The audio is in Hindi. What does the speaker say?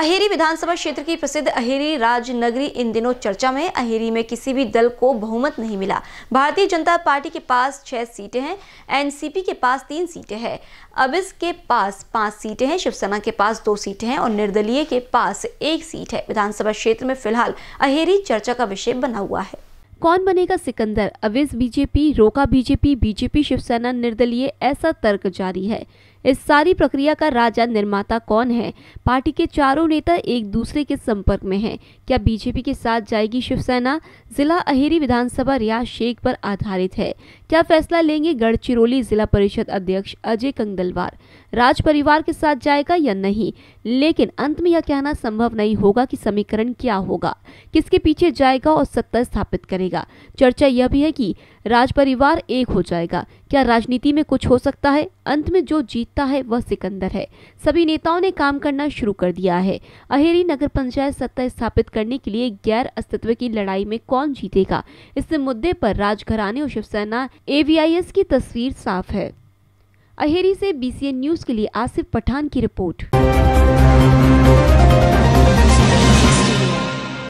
अहेरी विधानसभा क्षेत्र की प्रसिद्ध अहेरी राजनगरी इन दिनों चर्चा में अहेरी में किसी भी दल को बहुमत नहीं मिला भारतीय जनता पार्टी के पास छह सीटें हैं एनसीपी के पास तीन सीटें हैं अब इसके पास पांच सीटें हैं शिवसेना के पास दो सीटें हैं और निर्दलीय के पास एक सीट है विधानसभा क्षेत्र में फिलहाल अहेरी चर्चा का विषय बना हुआ है कौन बनेगा सिकंदर अविज बीजेपी रोका बीजेपी बीजेपी शिवसेना निर्दलीय ऐसा तर्क जारी है इस सारी प्रक्रिया का राजा निर्माता कौन है पार्टी के चारों नेता एक दूसरे के संपर्क में हैं क्या बीजेपी के साथ जाएगी शिवसेना जिला अहेरी विधानसभा रिया शेख पर आधारित है क्या फैसला लेंगे गढ़चिरौली जिला परिषद अध्यक्ष अजय कंगलवार राज परिवार के साथ जाएगा या नहीं लेकिन अंत में यह कहना संभव नहीं होगा कि समीकरण क्या होगा किसके पीछे जाएगा और सत्ता स्थापित करेगा चर्चा यह भी है कि राज परिवार एक हो जाएगा क्या राजनीति में कुछ हो सकता है अंत में जो जीत दिखता है वह सिकंदर है सभी नेताओं ने काम करना शुरू कर दिया है अहेरी नगर पंचायत सत्ता स्थापित करने के लिए गैर अस्तित्व की लड़ाई में कौन जीतेगा इस मुद्दे पर राजघराने और शिवसेना एवीआईएस की तस्वीर साफ है अहेरी से बीसीएन न्यूज के लिए आसिफ पठान की रिपोर्ट